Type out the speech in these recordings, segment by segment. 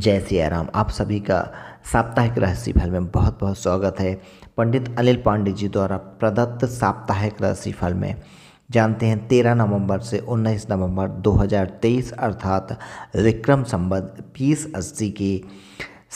जय सिया राम आप सभी का साप्ताहिक राशिफल में बहुत बहुत स्वागत है पंडित अनिल पांडे जी द्वारा प्रदत्त साप्ताहिक राशिफल में जानते हैं तेरह नवंबर से उन्नीस नवंबर 2023 अर्थात विक्रम संबद्ध बीस अस्सी के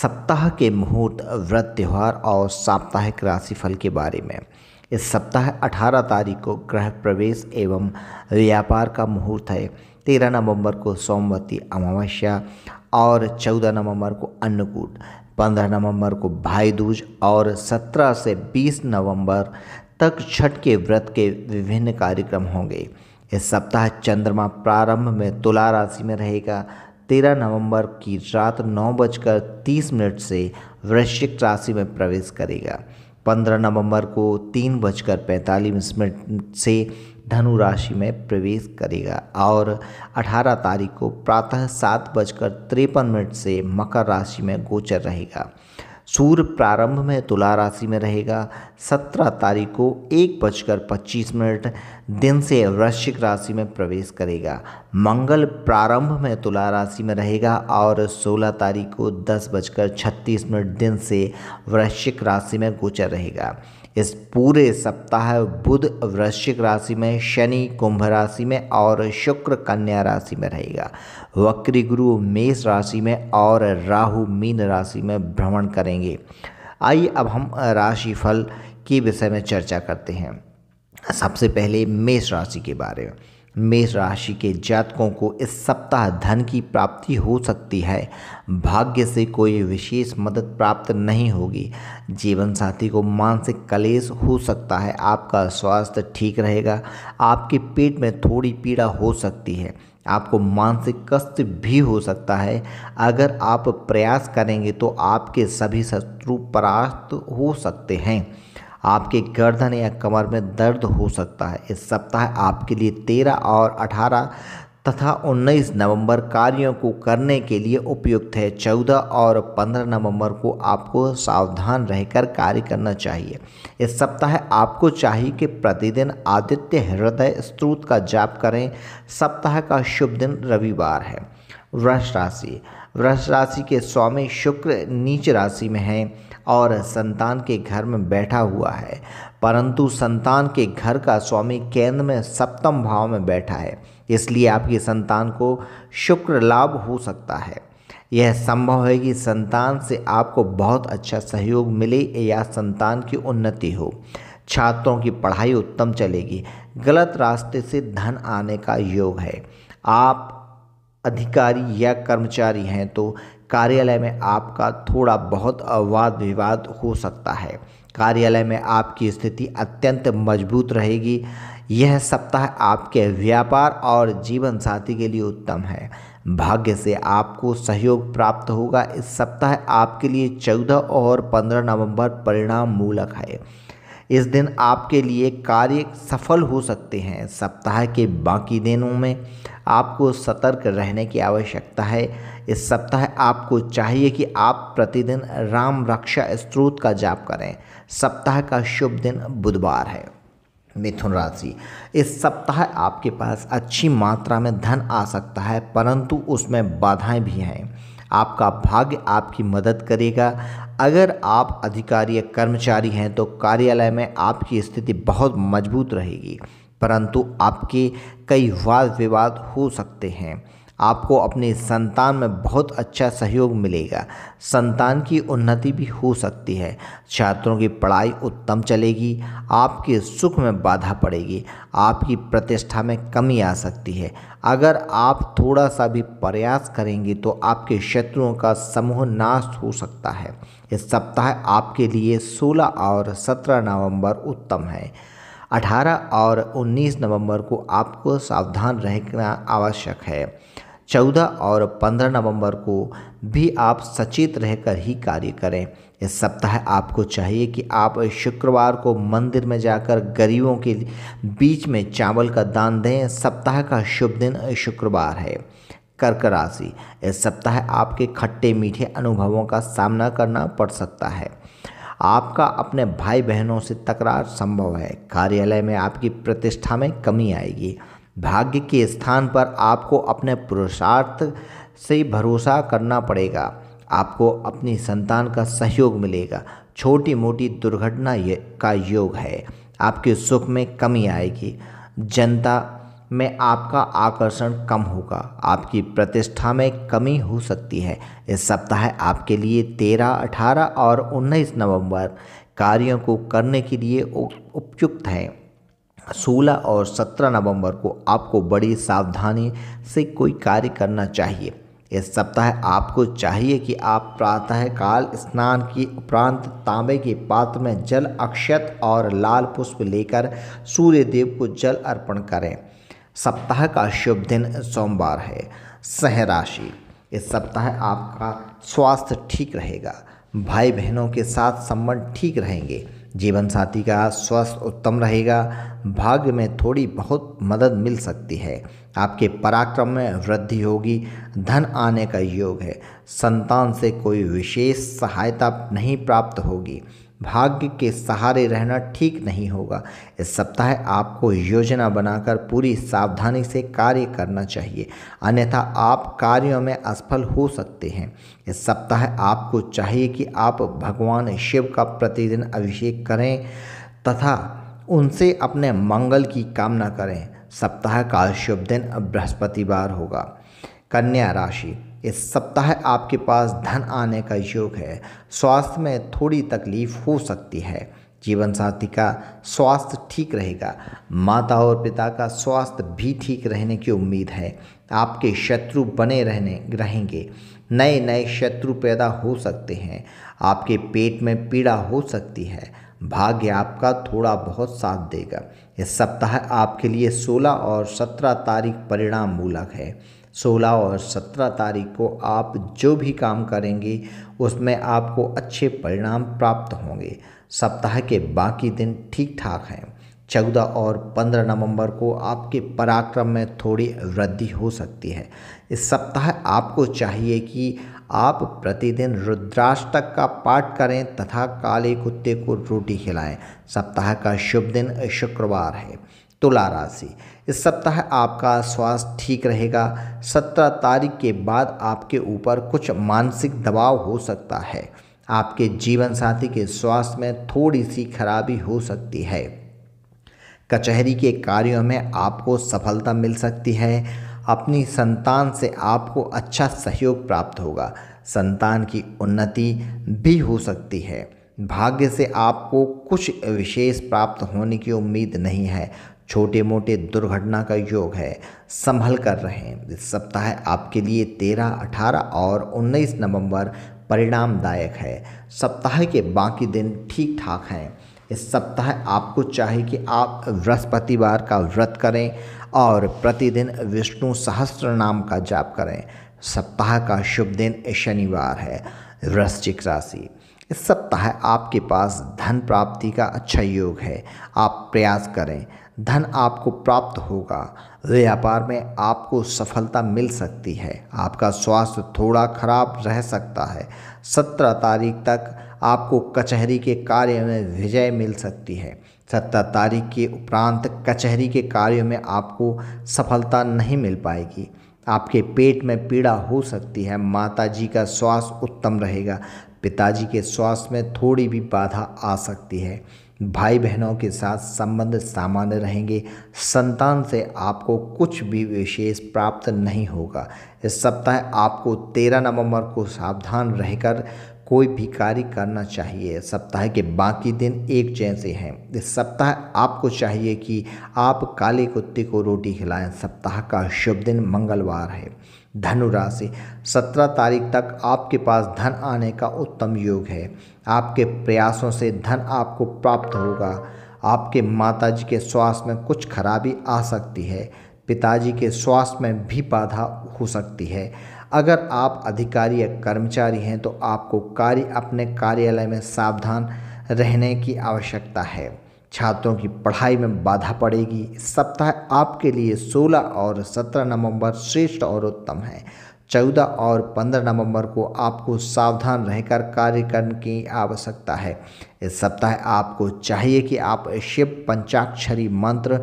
सप्ताह के मुहूर्त व्रत त्यौहार और साप्ताहिक राशिफल के बारे में इस सप्ताह 18 तारीख को ग्रह प्रवेश एवं व्यापार का मुहूर्त है तेरह नवंबर को सोमवती अमावस्या और चौदह नवंबर को अन्नकूट पंद्रह नवंबर को भाई दूज और सत्रह से बीस नवंबर तक छठ के व्रत के विभिन्न कार्यक्रम होंगे इस सप्ताह चंद्रमा प्रारंभ में तुला राशि में रहेगा तेरह नवंबर की रात नौ बजकर तीस मिनट से वृश्चिक राशि में प्रवेश करेगा पंद्रह नवंबर को तीन बजकर पैंतालीस मिनट से धनु राशि में प्रवेश करेगा और 18 तारीख को प्रातः सात बजकर तिरपन मिनट से मकर राशि में गोचर रहेगा सूर्य प्रारंभ में तुला राशि में रहेगा सत्रह तारीख को एक बजकर पच्चीस मिनट दिन से वृश्चिक राशि में प्रवेश करेगा मंगल प्रारंभ में तुला राशि में रहेगा और सोलह तारीख को दस बजकर छत्तीस मिनट दिन से वृश्चिक राशि में गोचर रहेगा इस पूरे सप्ताह बुध वृश्चिक राशि में शनि कुंभ राशि में और शुक्र कन्या राशि में रहेगा वक्री गुरु मेष राशि में और राहु मीन राशि में भ्रमण करेंगे आइए अब हम राशिफल के विषय में चर्चा करते हैं सबसे पहले मेष राशि के बारे में मेष राशि के जातकों को इस सप्ताह धन की प्राप्ति हो सकती है भाग्य से कोई विशेष मदद प्राप्त नहीं होगी जीवन साथी को मानसिक कलेश हो सकता है आपका स्वास्थ्य ठीक रहेगा आपके पेट में थोड़ी पीड़ा हो सकती है आपको मानसिक कष्ट भी हो सकता है अगर आप प्रयास करेंगे तो आपके सभी शत्रु परास्त हो सकते हैं आपके गर्दन या कमर में दर्द हो सकता है इस सप्ताह आपके लिए तेरह और अठारह तथा 19 नवंबर कार्यों को करने के लिए उपयुक्त है 14 और 15 नवंबर को आपको सावधान रहकर कार्य करना चाहिए इस सप्ताह आपको चाहिए कि प्रतिदिन आदित्य हृदय स्त्रोत का जाप करें सप्ताह का शुभ दिन रविवार है वृष राशि वृष राशि के स्वामी शुक्र नीच राशि में हैं और संतान के घर में बैठा हुआ है परंतु संतान के घर का स्वामी केंद्र में सप्तम भाव में बैठा है इसलिए आपकी संतान को शुक्र लाभ हो सकता है यह संभव है कि संतान से आपको बहुत अच्छा सहयोग मिले या संतान की उन्नति हो छात्रों की पढ़ाई उत्तम चलेगी गलत रास्ते से धन आने का योग है आप अधिकारी या कर्मचारी हैं तो कार्यालय में आपका थोड़ा बहुत वाद विवाद हो सकता है कार्यालय में आपकी स्थिति अत्यंत मजबूत रहेगी यह सप्ताह आपके व्यापार और जीवन साथी के लिए उत्तम है भाग्य से आपको सहयोग प्राप्त होगा इस सप्ताह आपके लिए चौदह और पंद्रह नवंबर परिणाम मूलक है इस दिन आपके लिए कार्य सफल हो सकते हैं सप्ताह के बाकी दिनों में आपको सतर्क रहने की आवश्यकता है इस सप्ताह आपको चाहिए कि आप प्रतिदिन राम रक्षा स्त्रोत का जाप करें सप्ताह का शुभ दिन बुधवार है मिथुन राशि इस सप्ताह आपके पास अच्छी मात्रा में धन आ सकता है परंतु उसमें बाधाएं भी हैं आपका भाग्य आपकी मदद करेगा अगर आप अधिकारी या कर्मचारी हैं तो कार्यालय में आपकी स्थिति बहुत मजबूत रहेगी परंतु आपके कई वाद विवाद हो सकते हैं आपको अपने संतान में बहुत अच्छा सहयोग मिलेगा संतान की उन्नति भी हो सकती है छात्रों की पढ़ाई उत्तम चलेगी आपके सुख में बाधा पड़ेगी आपकी प्रतिष्ठा में कमी आ सकती है अगर आप थोड़ा सा भी प्रयास करेंगे तो आपके शत्रुओं का समूह नाश हो सकता है इस सप्ताह आपके लिए 16 और 17 नवंबर उत्तम है 18 और 19 नवंबर को आपको सावधान रहना आवश्यक है चौदह और पंद्रह नवंबर को भी आप सचेत रहकर ही कार्य करें इस सप्ताह आपको चाहिए कि आप शुक्रवार को मंदिर में जाकर गरीबों के बीच में चावल का दान दें सप्ताह का शुभ दिन शुक्रवार है कर्क राशि इस सप्ताह आपके खट्टे मीठे अनुभवों का सामना करना पड़ सकता है आपका अपने भाई बहनों से तकरार संभव है कार्यालय में आपकी प्रतिष्ठा में कमी आएगी भाग्य के स्थान पर आपको अपने पुरुषार्थ से भरोसा करना पड़ेगा आपको अपनी संतान का सहयोग मिलेगा छोटी मोटी दुर्घटना का योग है आपके सुख में कमी आएगी जनता में आपका आकर्षण कम होगा आपकी प्रतिष्ठा में कमी हो सकती है इस सप्ताह आपके लिए तेरह अठारह और उन्नीस नवंबर कार्यों को करने के लिए उपयुक्त है 16 और 17 नवंबर को आपको बड़ी सावधानी से कोई कार्य करना चाहिए इस सप्ताह आपको चाहिए कि आप प्रातः काल स्नान के उपरांत तांबे के पात्र में जल अक्षत और लाल पुष्प लेकर सूर्य देव को जल अर्पण करें सप्ताह का शुभ दिन सोमवार है सह राशि इस सप्ताह आपका स्वास्थ्य ठीक रहेगा भाई बहनों के साथ संबंध ठीक रहेंगे जीवन साथी का स्वास्थ्य उत्तम रहेगा भाग्य में थोड़ी बहुत मदद मिल सकती है आपके पराक्रम में वृद्धि होगी धन आने का योग है संतान से कोई विशेष सहायता नहीं प्राप्त होगी भाग्य के सहारे रहना ठीक नहीं होगा इस सप्ताह आपको योजना बनाकर पूरी सावधानी से कार्य करना चाहिए अन्यथा आप कार्यों में असफल हो सकते हैं इस सप्ताह आपको चाहिए कि आप भगवान शिव का प्रतिदिन अभिषेक करें तथा उनसे अपने मंगल की कामना करें सप्ताह का शुभ दिन बृहस्पतिवार होगा कन्या राशि इस सप्ताह आपके पास धन आने का योग है स्वास्थ्य में थोड़ी तकलीफ हो सकती है जीवन साथी का स्वास्थ्य ठीक रहेगा माता और पिता का स्वास्थ्य भी ठीक रहने की उम्मीद है आपके शत्रु बने रहने रहेंगे नए नए शत्रु पैदा हो सकते हैं आपके पेट में पीड़ा हो सकती है भाग्य आपका थोड़ा बहुत साथ देगा इस सप्ताह आपके लिए 16 और 17 तारीख परिणाम मूलक है सोलह और सत्रह तारीख को आप जो भी काम करेंगे उसमें आपको अच्छे परिणाम प्राप्त होंगे सप्ताह के बाकी दिन ठीक ठाक हैं चौदह और पंद्रह नवंबर को आपके पराक्रम में थोड़ी वृद्धि हो सकती है इस सप्ताह आपको चाहिए कि आप प्रतिदिन रुद्राष्टक का पाठ करें तथा काले कुत्ते को रोटी खिलाएं सप्ताह का शुभ दिन शुक्रवार है तुला राशि इस सप्ताह आपका स्वास्थ्य ठीक रहेगा सत्रह तारीख के बाद आपके ऊपर कुछ मानसिक दबाव हो सकता है आपके जीवन साथी के स्वास्थ्य में थोड़ी सी खराबी हो सकती है कचहरी के कार्यों में आपको सफलता मिल सकती है अपनी संतान से आपको अच्छा सहयोग प्राप्त होगा संतान की उन्नति भी हो सकती है भाग्य से आपको कुछ विशेष प्राप्त होने की उम्मीद नहीं है छोटे मोटे दुर्घटना का योग है संभल कर रहें इस सप्ताह आपके लिए तेरह अठारह और उन्नीस नवंबर परिणामदायक है सप्ताह के बाकी दिन ठीक ठाक हैं इस सप्ताह आपको चाहिए कि आप बृहस्पतिवार का व्रत करें और प्रतिदिन विष्णु सहस्त्र नाम का जाप करें सप्ताह का शुभ दिन शनिवार है वृश्चिक राशि इस सप्ताह आपके पास धन प्राप्ति का अच्छा योग है आप प्रयास करें धन आपको प्राप्त होगा व्यापार में आपको सफलता मिल सकती है आपका स्वास्थ्य थोड़ा खराब रह सकता है सत्रह तारीख तक आपको कचहरी के कार्य में विजय मिल सकती है सत्रह तारीख के उपरांत कचहरी के कार्य में आपको सफलता नहीं मिल पाएगी आपके पेट में पीड़ा हो सकती है माताजी का स्वास्थ्य उत्तम रहेगा पिताजी के स्वास्थ्य में थोड़ी भी बाधा आ सकती है भाई बहनों के साथ संबंध सामान्य रहेंगे संतान से आपको कुछ भी विशेष प्राप्त नहीं होगा इस सप्ताह आपको 13 नवंबर को सावधान रहकर कोई भी कार्य करना चाहिए सप्ताह के बाकी दिन एक जैसे हैं इस सप्ताह आपको चाहिए कि आप काले कुत्ते को रोटी खिलाएं सप्ताह का शुभ दिन मंगलवार है धनु राशि सत्रह तारीख तक आपके पास धन आने का उत्तम योग है आपके प्रयासों से धन आपको प्राप्त होगा आपके माताजी के स्वास्थ्य में कुछ खराबी आ सकती है पिताजी के स्वास्थ्य में भी बाधा हो सकती है अगर आप अधिकारी या कर्मचारी हैं तो आपको कार्य अपने कार्यालय में सावधान रहने की आवश्यकता है छात्रों की पढ़ाई में बाधा पड़ेगी इस सप्ताह आपके लिए 16 और 17 नवंबर श्रेष्ठ और उत्तम है 14 और 15 नवंबर को आपको सावधान रहकर कार्य करने की आवश्यकता है इस सप्ताह आपको चाहिए कि आप शिव पंचाक्षरी मंत्र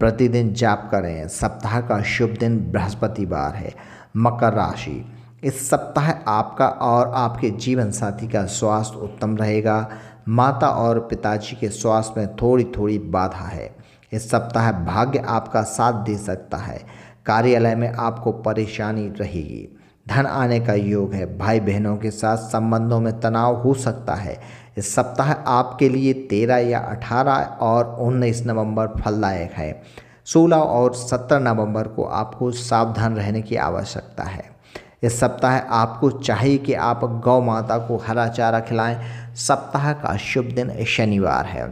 प्रतिदिन जाप करें सप्ताह का शुभ दिन बृहस्पतिवार है मकर राशि इस सप्ताह आपका और आपके जीवन साथी का स्वास्थ्य उत्तम रहेगा माता और पिताजी के स्वास्थ्य में थोड़ी थोड़ी बाधा है इस सप्ताह भाग्य आपका साथ दे सकता है कार्यालय में आपको परेशानी रहेगी धन आने का योग है भाई बहनों के साथ संबंधों में तनाव हो सकता है इस सप्ताह आपके लिए तेरह या अठारह और उन्नीस नवंबर फलदायक है सोलह और सत्रह नवंबर को आपको सावधान रहने की आवश्यकता है इस सप्ताह आपको चाहिए कि आप गौ माता को हरा चारा खिलाएं सप्ताह का शुभ दिन शनिवार है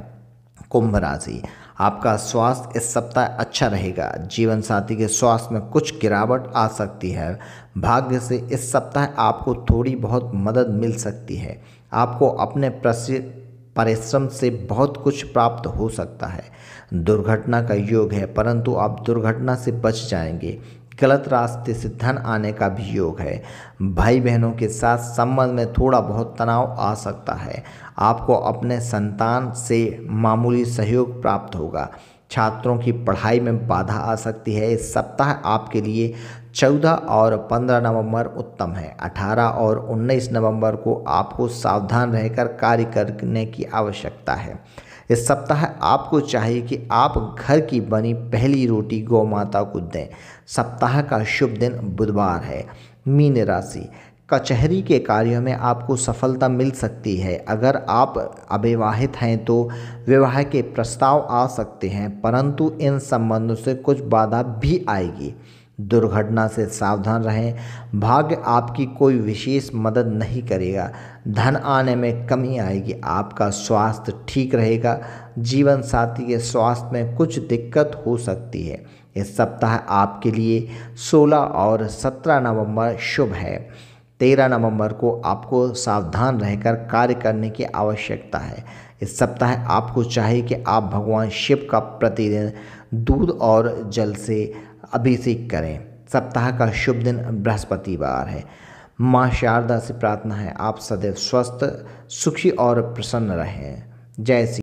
कुंभ राशि आपका स्वास्थ्य इस सप्ताह अच्छा रहेगा जीवन साथी के स्वास्थ्य में कुछ गिरावट आ सकती है भाग्य से इस सप्ताह आपको थोड़ी बहुत मदद मिल सकती है आपको अपने परिश्रम से बहुत कुछ प्राप्त हो सकता है दुर्घटना का योग है परंतु आप दुर्घटना से बच जाएंगे गलत रास्ते से धन आने का भी योग है भाई बहनों के साथ संबंध में थोड़ा बहुत तनाव आ सकता है आपको अपने संतान से मामूली सहयोग प्राप्त होगा छात्रों की पढ़ाई में बाधा आ सकती है इस सप्ताह आपके लिए 14 और 15 नवंबर उत्तम है 18 और 19 नवंबर को आपको सावधान रहकर कार्य करने की आवश्यकता है इस सप्ताह आपको चाहिए कि आप घर की बनी पहली रोटी गौ माता को दें सप्ताह का शुभ दिन बुधवार है मीन राशि कचहरी के कार्यों में आपको सफलता मिल सकती है अगर आप अविवाहित हैं तो विवाह के प्रस्ताव आ सकते हैं परंतु इन संबंधों से कुछ बाधा भी आएगी दुर्घटना से सावधान रहें भाग्य आपकी कोई विशेष मदद नहीं करेगा धन आने में कमी आएगी आपका स्वास्थ्य ठीक रहेगा जीवन साथी के स्वास्थ्य में कुछ दिक्कत हो सकती है इस सप्ताह आपके लिए 16 और 17 नवंबर शुभ है तेरह नवंबर को आपको सावधान रहकर कार्य करने की आवश्यकता है इस सप्ताह आपको चाहिए कि आप भगवान शिव का प्रतिदिन दूध और जल से अभिषेक करें सप्ताह का शुभ दिन बृहस्पतिवार है माँ शारदा से प्रार्थना है आप सदैव स्वस्थ सुखी और प्रसन्न रहें जय श्री